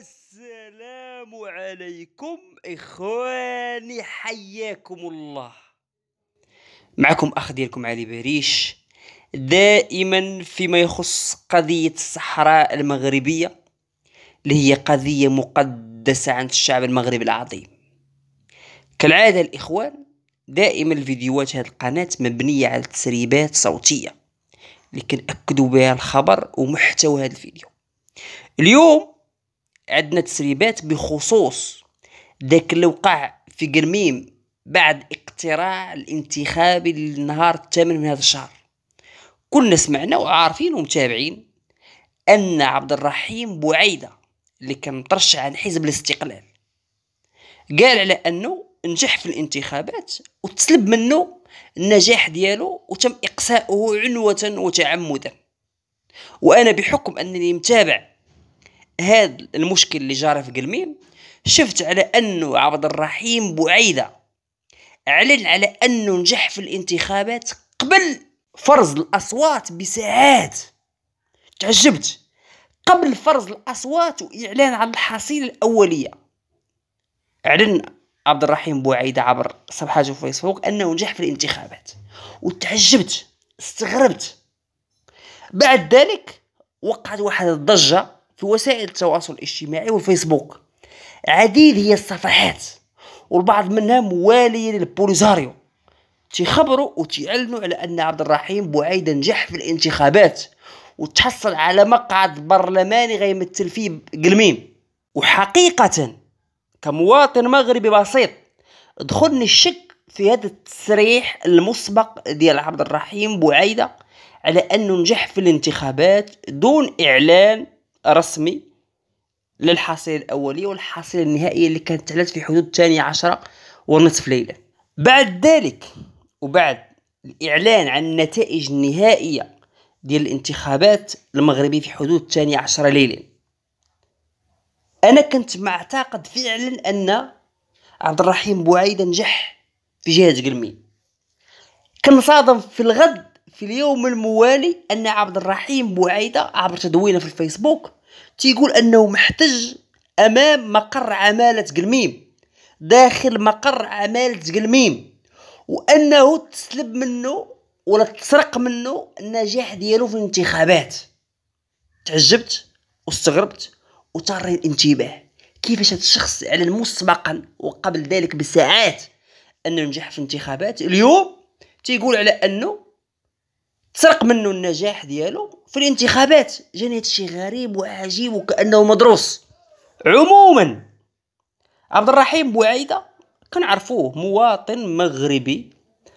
السلام عليكم اخواني حياكم الله معكم اخ ديالكم علي بريش دائما فيما يخص قضيه الصحراء المغربيه اللي هي قضيه مقدسه عند الشعب المغربي العظيم كالعاده الاخوان دائما الفيديوهات هذه القناه مبنيه على تسريبات صوتيه اللي اكدوا بها الخبر ومحتوى هذا الفيديو اليوم عندنا تسريبات بخصوص داك اللي وقع في قرميم بعد اقتراع الانتخابي النهار الثامن من هذا الشهر كلنا سمعنا وعارفين ومتابعين ان عبد الرحيم بوعيده اللي كان مترشح عن حزب الاستقلال قال على انه نجح في الانتخابات وتسلب منه النجاح ديالو وتم اقساؤه عنوه وتعمدا وانا بحكم انني متابع هذا المشكل اللي جرى في قلميم شفت على انه عبد الرحيم بوعيده اعلن على انه نجح في الانتخابات قبل فرز الاصوات بساعات تعجبت قبل فرز الاصوات واعلان عن الحصيله الاوليه اعلن عبد الرحيم بوعيده عبر صفحته في فيسبوك انه نجح في الانتخابات وتعجبت استغربت بعد ذلك وقعت واحد الضجه في وسائل التواصل الاجتماعي والفيسبوك عديد هي الصفحات والبعض منها موالية للبوليزاريو تخبروا وتعلنوا على أن عبد الرحيم بوعيدة نجح في الانتخابات وتحصل على مقعد برلماني غيمثل فيه قلميم وحقيقة كمواطن مغربي بسيط دخلني الشك في هذا التصريح المسبق ديال عبد الرحيم بوعيده على انه نجح في الانتخابات دون اعلان رسمي للحصيلة الأولية والحصيلة النهائية اللي كانت تعلت في حدود الثانية عشرة ونصف ليلة بعد ذلك وبعد الإعلان عن النتائج النهائية ديال الانتخابات المغربية في حدود الثانية عشرة ليلة أنا كنت معتقد فعلا أن عبد الرحيم بوعيدة نجح في جهة قلمي كنصادم في الغد في اليوم الموالي أن عبد الرحيم بوعيدة عبر تدوينه في الفيسبوك تيقول انه محتج امام مقر عماله قلميم داخل مقر عماله قلميم وانه تسلب منه ولا تسرق منه النجاح ديالو في الانتخابات تعجبت واستغربت وتاري الانتباه كيفاش هذا الشخص اعلن مسبقا وقبل ذلك بساعات انه نجح في الانتخابات اليوم تيقول على انه سرق منه النجاح ديالو في الانتخابات جاني هادشي غريب وعجيب وكانه مدروس عموما عبد الرحيم بوعيده كنعرفوه مواطن مغربي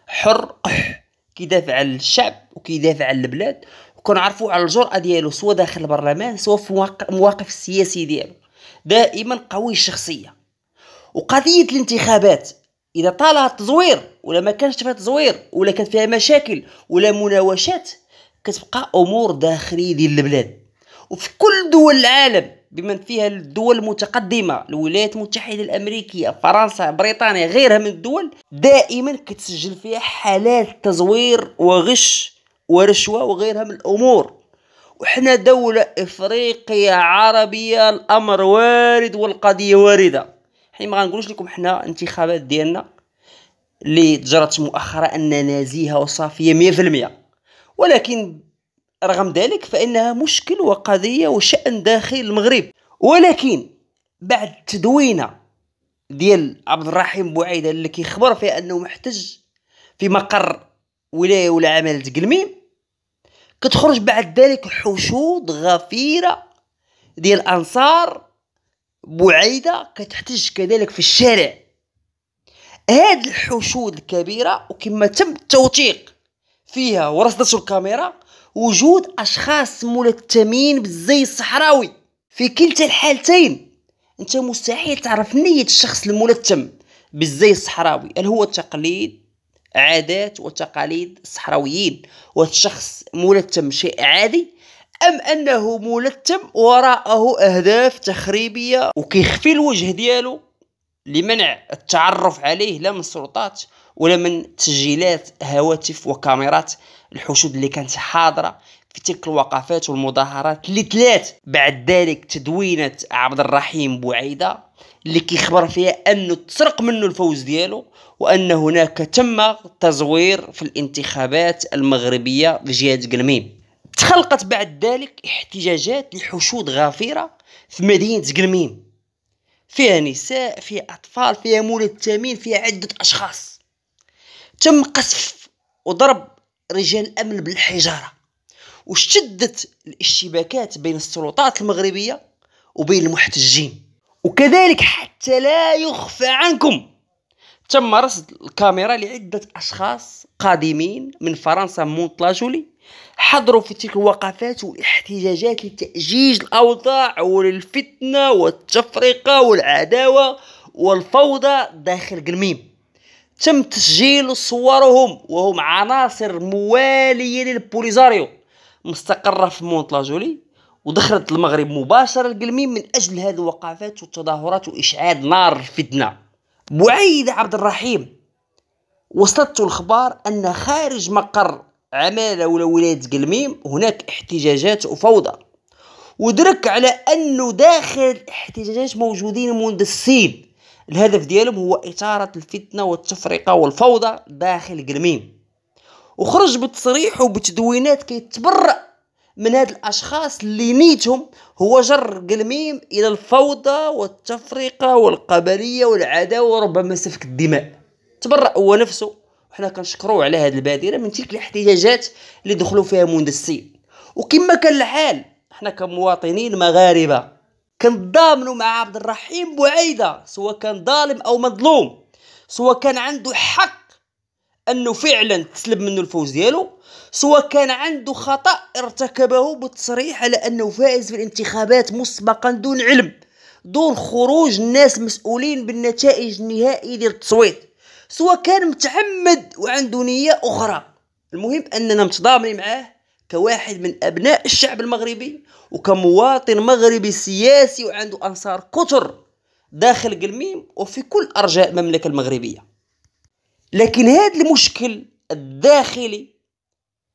حر قح كيدافع على الشعب وكيدافع على البلاد وكنعرفو على الجرأة ديالو سواء داخل البرلمان سواء في المواقف السياسي ديالو دائما قوي الشخصية وقضية الانتخابات إذا طالها التزوير ولا ما كانش فيها تزوير ولا كانت فيها مشاكل ولا مناوشات كتبقى امور داخليه ديال البلاد وفي كل دول العالم بما فيها الدول المتقدمة الولايات المتحدة الأمريكية فرنسا بريطانيا غيرها من الدول دائما كتسجل فيها حالات تزوير وغش ورشوة وغيرها من الأمور وحنا دولة إفريقية عربية الأمر وارد والقضية واردة حنا ما غنقولوش لكم حنا انتخابات ديالنا اللي جرت مؤخرا أنها نزيهة وصافية 100% ولكن رغم ذلك فإنها مشكل وقضية وشأن داخل المغرب ولكن بعد تدوينة ديال عبد الرحيم بوعيدة اللي كيخبر فيها أنه محتج في مقر ولاية ولا عمالة قلميم كتخرج بعد ذلك حشود غفيرة ديال أنصار بوعيدة كتحتج كذلك في الشارع هاد الحشود الكبيره وكما تم التوثيق فيها ورصدته الكاميرا وجود اشخاص ملثمين بالزي الصحراوي في كلتا الحالتين انت مستحيل تعرف نيه الشخص الملثم بالزي الصحراوي هل هو تقليد عادات وتقاليد الصحراويين والشخص ملثم شيء عادي ام انه ملثم وراءه اهداف تخريبيه وكيخفي الوجه ديالو لمنع التعرف عليه لا من السلطات ولا من تسجيلات هواتف وكاميرات الحشود اللي كانت حاضرة في تلك الوقفات والمظاهرات اللي تلات بعد ذلك تدوينة عبد الرحيم بوعيدة اللي كيخبر فيها أنه تسرق منه الفوز ديالو وأن هناك تم تزوير في الانتخابات المغربية في جهة قلميم تخلقت بعد ذلك احتجاجات لحشود غافرة في مدينة قلميم فيها نساء فيها أطفال فيها ملثمين فيها عدة أشخاص تم قصف وضرب رجال الأمن بالحجارة واشتدت الاشتباكات بين السلطات المغربية وبين المحتجين وكذلك حتى لا يخفى عنكم تم رصد الكاميرا لعدة أشخاص قادمين من فرنسا مونتلاجولي حضروا في تلك الوقفات والاحتجاجات لتأجيج الأوضاع والفتنة والتفرقة والعداوة والفوضى داخل قلميم تم تسجيل صورهم وهم عناصر موالية للبوليزاريو مستقرة في مونتلاجولي ودخلت المغرب مباشرة القلميم من أجل هذه الوقفات والتظاهرات وإشعاد نار الفتنة بعيد عبد الرحيم وصلت الأخبار أن خارج مقر عماله ولا ولايه قلميم هناك احتجاجات وفوضى ودرك على انه داخل احتجاجات موجودين مندسين الهدف ديالهم هو اثاره الفتنه والتفرقه والفوضى داخل قلميم وخرج بتصريح وبتدوينات كيتبرأ من هاد الاشخاص اللي نيتهم هو جر قلميم الى الفوضى والتفرقه والقبليه والعداوه وربما سفك الدماء تبرأ هو نفسه وحنا كنشكروا على هذه البادره من تلك الاحتجاجات اللي دخلوا فيها مندسين وكما كان الحال حنا كمواطنين مغاربه كنضامنوا مع عبد الرحيم بوعيده سواء كان ظالم او مظلوم سواء كان عنده حق انه فعلا تسلب منه الفوز ديالو سواء كان عنده خطا ارتكبه بالتصريح على انه فائز في الانتخابات مسبقا دون علم دون خروج الناس مسؤولين بالنتائج النهائيه ديال التصويت سواء كان متعمد وعنده نية أخرى المهم أننا متضامنين معاه كواحد من أبناء الشعب المغربي وكمواطن مغربي سياسي وعنده أنصار كثر داخل قلميم وفي كل أرجاء المملكة المغربية لكن هذا المشكل الداخلي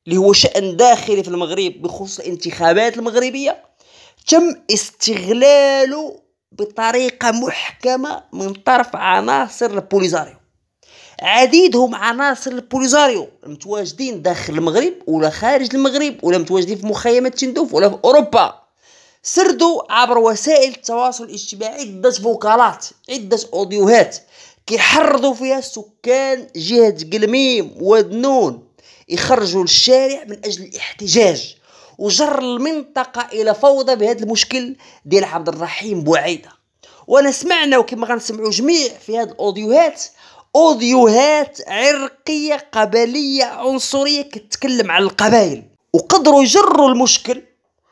اللي هو شأن داخلي في المغرب بخصوص الانتخابات المغربية تم استغلاله بطريقة محكمة من طرف عناصر البوليزاريو عديدهم عناصر البوليزاريو متواجدين داخل المغرب ولا خارج المغرب ولا متواجدين في مخيمات تندوف ولا في اوروبا سردوا عبر وسائل التواصل الاجتماعي عدة فوكالات عدة اوديوهات كيحرضوا فيها سكان جهة قلميم ودنون يخرجوا للشارع من اجل الاحتجاج وجر المنطقة الى فوضى بهذا المشكل ديال عبد الرحيم بوعيده وانا سمعنا وكما غنسمعوا جميع في هذه الاوديوهات اوديوهات عرقيه قبليه عنصريه كتكلم على القبائل وقدروا يجروا المشكل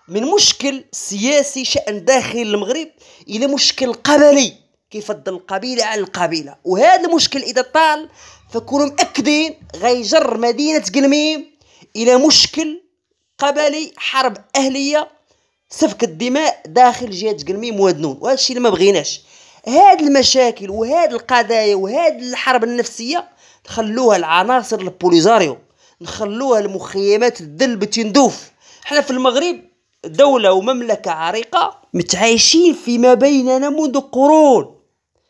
من مشكل سياسي شان داخل المغرب الى مشكل قبلي كيفضل القبيله على القبيله وهذا المشكل اذا طال فكونوا مأكدين غيجر مدينه قلميم الى مشكل قبلي حرب اهليه سفك الدماء داخل جهه قلميم وادنون وهذا الشيء اللي ما بغيناش هاد المشاكل وهاد القضايا وهاد الحرب النفسيه نخلوها العناصر البوليزاريو نخلوها المخيمات الذل بتندوف حنا في المغرب دولة ومملكة عريقة متعايشين فيما بيننا منذ قرون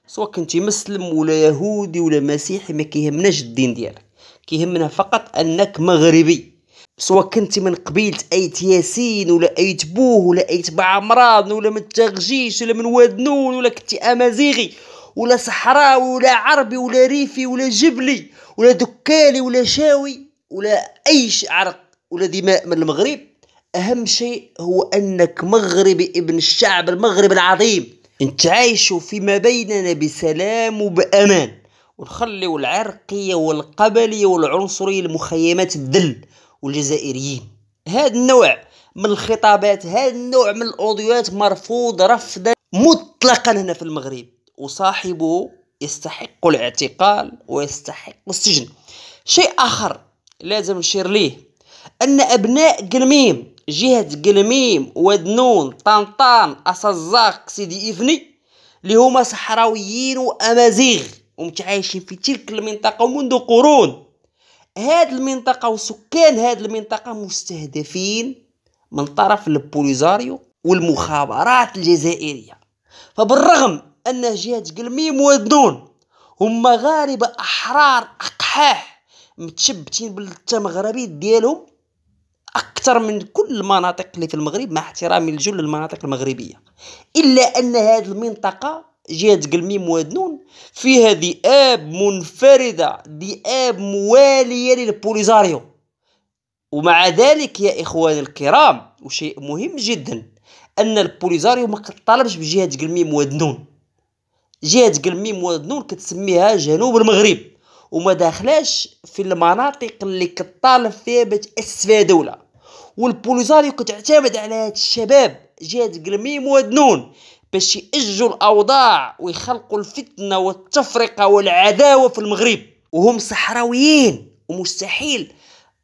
سواء كنت مسلم ولا يهودي ولا مسيحي ما كيهمناش الدين ديالك كيهمنا فقط انك مغربي سواء كنتي من قبيله ايت ياسين ولا ايت بوه ولا ايت بعمران ولا من التغجيش ولا من واد نون ولا كنتي امازيغي ولا صحراوي ولا عربي ولا ريفي ولا جبلي ولا دكالي ولا شاوي ولا اي عرق ولا دماء من المغرب اهم شيء هو انك مغربي ابن الشعب المغربي العظيم نتعايشوا فيما بيننا بسلام وبامان ونخليو العرقيه والقبليه والعنصريه لمخيمات الذل والجزائريين هذا النوع من الخطابات هذا النوع من الاوديوات مرفوض رفضا مطلقا هنا في المغرب وصاحبه يستحق الاعتقال ويستحق السجن شيء اخر لازم نشير ليه ان ابناء قلميم جهة قلميم ودنون طنطان أسزاق سيدي إفني اللي هما صحراويين وأمازيغ ومتعايشين في تلك المنطقة منذ قرون هاد المنطقة وسكان هاد المنطقة مستهدفين من طرف البوليزاريو والمخابرات الجزائرية فبالرغم أن جهة قلميم ودنون هم غاربة أحرار أقحاح متشبتين بالتا مغربي ديالهم أكثر من كل المناطق اللي في المغرب مع احترامي لجل المناطق المغربية إلا أن هذه المنطقة جهة قلميم نون فيها ذئاب منفردة ذئاب موالية للبوليزاريو ومع ذلك يا إخواني الكرام وشيء مهم جدا أن البوليزاريو ما طلبش بجهة قلميم نون جهة قلميم نون كتسميها جنوب المغرب وما داخلاش في المناطق اللي كطالب فيها باش تأسس فيها دولة والبوليزاريو كتعتمد على هاد الشباب جهة قلميم نون باش يأجوا الأوضاع ويخلقوا الفتنة والتفرقة والعداوة في المغرب وهم صحراويين ومستحيل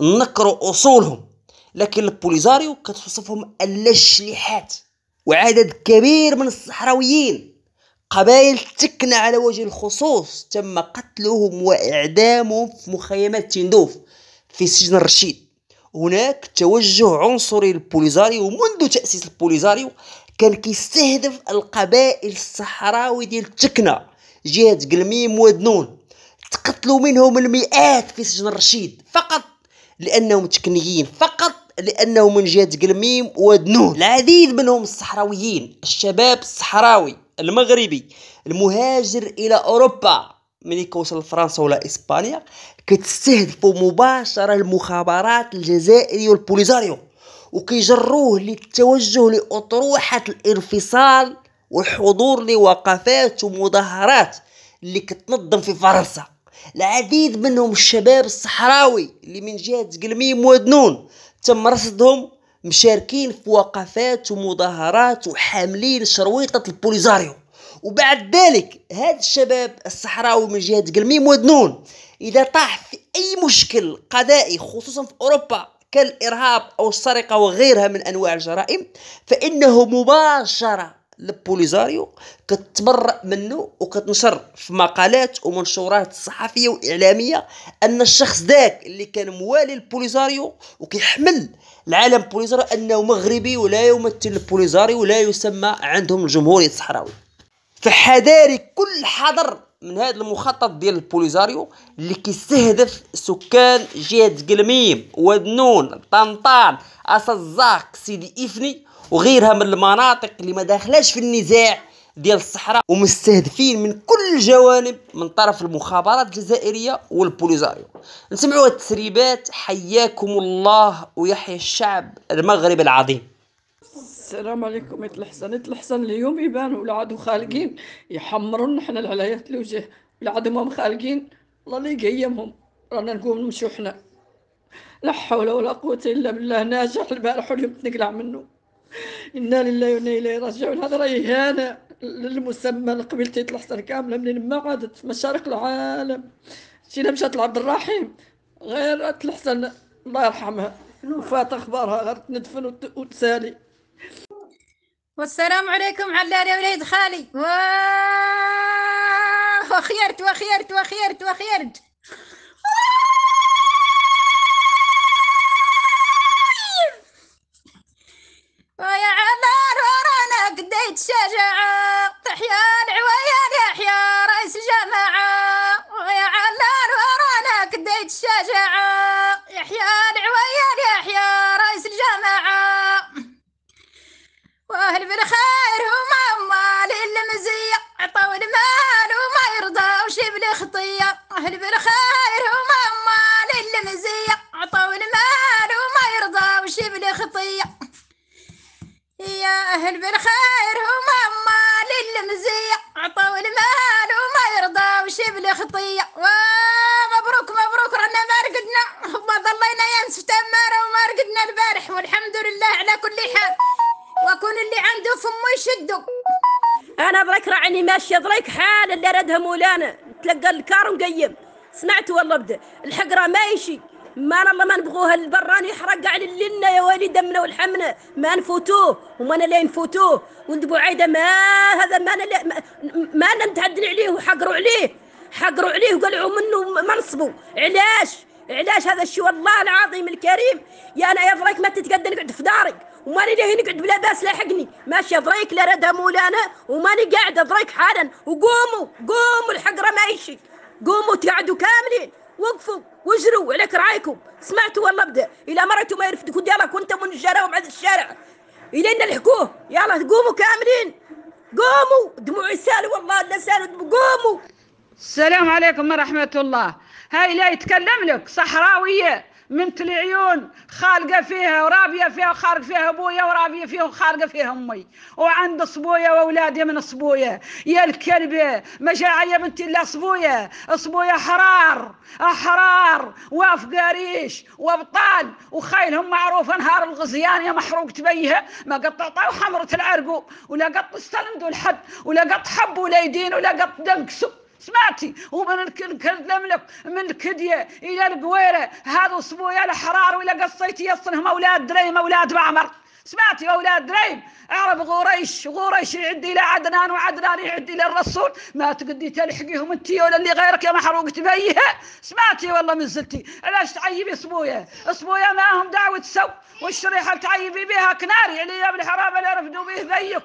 نكروا أصولهم لكن البوليزاريو كتوصفهم الشليحات وعدد كبير من الصحراويين قبائل تكنى على وجه الخصوص تم قتلهم وإعدامهم في مخيمات تندوف في سجن الرشيد هناك توجه عنصري للبوليزاريو منذ تأسيس البوليزاريو كان كيستهدف القبائل الصحراوي ديال تكنا جهة قلميم ودنون تقتلوا منهم المئات في سجن الرشيد فقط لأنهم تكنيين فقط لأنهم من جهة قلميم ودنون العديد منهم الصحراويين الشباب الصحراوي المغربي المهاجر إلى أوروبا ملي كوصل لفرنسا ولا اسبانيا كتستهدفوا مباشره المخابرات الجزائريه والبوليزاريو وكيجروه للتوجه لأطروحة الانفصال والحضور لوقفات ومظاهرات اللي كتنظم في فرنسا العديد منهم الشباب الصحراوي اللي من جهة قلميم ودنون تم رصدهم مشاركين في وقفات ومظاهرات وحاملين شرويطة البوليزاريو وبعد ذلك هاد الشباب الصحراوي من جهة قلميم ودنون إذا طاح في أي مشكل قضائي خصوصا في أوروبا كالإرهاب أو السرقة وغيرها من أنواع الجرائم فإنه مباشرة البوليزاريو كتبرأ منه وكتنشر في مقالات ومنشورات صحفيه واعلاميه ان الشخص ذاك اللي كان موالي البوليزاريو وكيحمل العالم بوليزاريو انه مغربي ولا يمثل البوليزاريو ولا يسمى عندهم الجمهوري الصحراوي فحذاري كل حضر من هذا المخطط ديال البوليزاريو اللي كيستهدف سكان جهه قلميم واد نون طنطان اسزاق سيدي افني وغيرها من المناطق اللي ما داخلاش في النزاع ديال الصحراء ومستهدفين من كل الجوانب من طرف المخابرات الجزائريه والبوليزاريو نسمعوا التسريبات حياكم الله ويحيى الشعب المغرب العظيم السلام عليكم يا الحسن الحسن اليوم يبان ولا عادوا خالقين يحمرون حنا العلايات الوجه ولا عادوا هم خالقين الله لا يقيمهم رانا نقوم نمشيو حنا لا حول ولا قوة إلا بالله ناجح البارح واليوم تنقلع منه إنا لله وإنا إليه راجعون هذا راه إهانة للمسمى لقبيلتي الحسن كاملة منين ما عادت مشارق العالم شينا مشات لعبد الرحيم غير الحسن الله يرحمها وفات أخبارها غير تندفن وتسالي والسلام عليكم علال يا وليد خالي وخيرت وخيرت وخيرت وخيرت ويا علال ورانا قديت شجعان أهل بالخير وما مال إلا مزية عطوا المال وما يرضى وشبل خطية يا أهل بالخير وما مال إلا مزية عطوا المال وما يرضى وشبل خطية ومبروك مبروك رانا ما رقدنا ما ظلينا يمس في وما رقدنا البارح والحمد لله على كل حال وكون اللي عنده فمه يشده انا ضريك راني ماشيه ضريك حال اللي ردها مولانا لقى الكار مقيم سمعت والله بدا الحقره ماشي ما الله ما نبغوها البران يحرق على لنا يا ولي دمنا والحمنا ما نفوتوه وما لا نفوتوه ولد بوعيده ما هذا ما أنا ما, انا نتعدل عليه وحقروا عليه حقروا عليه وقلعوا منه منصبه علاش علاش هذا الشيء والله العظيم الكريم يا انا يا فرايك ما تتقدم نقعد في دارك وماني لهيني نقعد بلا باس لاحقني ماشي ضريك لا رد مولانا وماني قاعدة ضريك حالا وقوموا قوموا الحقرة ما يشي قوموا تقعدوا كاملين وقفوا واجروا عليك رعايكم سمعتوا والله بدا الى مرتوا ما يرفدكوا يلا وانت من الجارة ومعد الشارع الين نلحقوه يلا قوموا كاملين قوموا دموعي سالوا والله لا سالوا قوموا السلام عليكم ورحمة الله هاي لا يتكلم لك صحراوية من عيون خالقه فيها ورابيه فيها وخارق فيها ابويا ورابيه فيها وخارقه فيها امي وعند صبويا واولادي من صبويا يا الكلبه مجاعيه بنتي الا صبويا صبويا احرار احرار وافقاريش وابطال وخيلهم معروف انهار الغزيان يا محروق تبيها ما قط عطاو حمره العرقو ولا قط استلندوا الحد ولا قط حبوا ولا يدين ولا قط دنقسوا سمعتي ومن الكلملك من الكديه الى القويره هذا اسبوع الحرار ولا قصيتي يصنهم اولاد دريم اولاد معمر سمعتي اولاد دريم اعرف غريش غريش يعد الى عدنان وعدنان يعد الى الرسول ما تقدي تلحقيهم انت ولا اللي غيرك يا محروق تبيها سمعتي والله من زلتي علاش تعيبي اسبويا اسبويا ما هم دعوه سو والشريحه تعيبي بها كناري ابن حرام اللي رفدوا به ذيك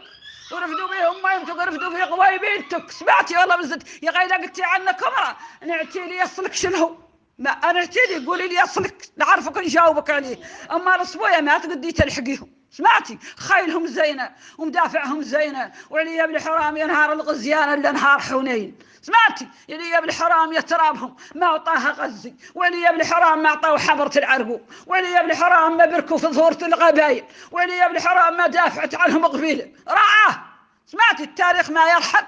ورفدوا بيهم ميمتك ورفدوا في قوايبينتك سمعتي والله بزت يا غايلة قلتي عنا كمرة نعتي لي يصلك شنو ما انا اعتي لي قولي لي يصلك نعرفك نجاوبك عليه اما الاسبوع ما تقدي تلحقيهم سمعتي خيلهم زينة ومدافعهم زينة وعليا بالحرام يا نهار الغزيان اللي نهار حنين سمعتي عليا بالحرام يا ترابهم ما عطاها غزي وعليا بالحرام ما عطاو حبرة العرقو وعليا بالحرام ما بركوا في ظهورة القبائل وعليا بالحرام ما دافعت عنهم قبيلة رعاه سمعتي التاريخ ما يرحم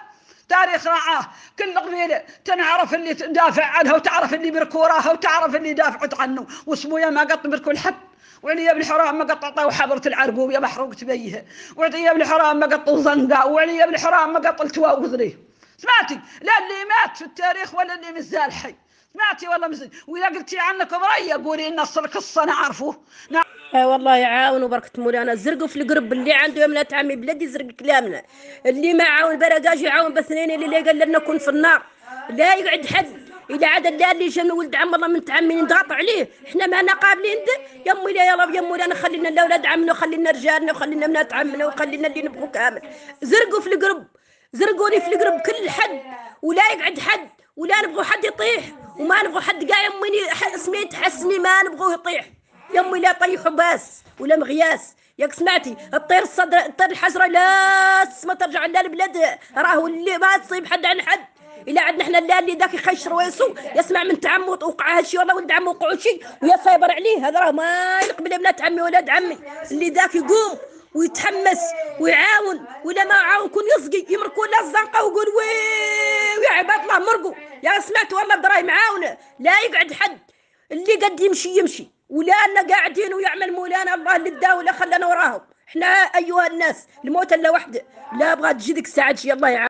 تاريخ راعاه كل قبيلة تنعرف اللي تدافع عنها وتعرف اللي بركوراها وتعرف اللي دافعت عنه واسمه ما قط بركو الحب وعلي بن حرام ما قط عطاو طيب حضرة العرقوب يا محروق تبيها وعلي بن حرام ما قط الزنقة وعلي بن حرام ما قط التواوذري سمعتي لا اللي مات في التاريخ ولا اللي مازال حي سمعتي والله مزال واذا قلتي عنك بريه قولي ان القصه نعرفه اي آه، والله يعاون وبركة مولانا زرقوا في القرب اللي عنده يمنا تعمي بلادي زرق كلامنا اللي ما عاون برقاش يعاون باثنين اللي قال لنا كون في النار لا يقعد حد الا عاد اللي جا ولد عم الله من تعمي نضغط عليه احنا ما انا قابلين يا مولاي يا رب يا مولانا خلينا الاولاد عمنا وخلينا رجالنا وخلينا بنات عمنا وخلينا اللي نبغوا كامل زرقوا في القرب زرقوني في القرب كل حد ولا يقعد حد ولا نبغوا حد يطيح وما نبغوا حد قايم مني سميت حسني ما نبغوه يطيح يا امي لا طيح باس ولا مغياس ياك سمعتي الطير الصدر الطير الحجره لا ما ترجع لا البلاد راهو اللي ما تصيب حد عن حد الا عندنا حنا لا اللي ذاك يخش رويسو يسمع من تعمو وقع هادشي ولا ولد عمو وقعوا شي صابر عليه هذا راه ما يقبل بنات عمي ولاد عمي اللي ذاك يقوم ويتحمس ويعاون ولا ما عاون كون يصقي يمركوا لا الزنقه ويقول وي يا عباد الله مرقوا يا سمعت والله براهي معاونه لا يقعد حد اللي قد يمشي يمشي ولأن قاعدين ويعمل مولانا الله للدولة خلنا وراهم احنا ايها الناس الموت الا وحده لا ابغى تجدك الساعه شي الله يعافيك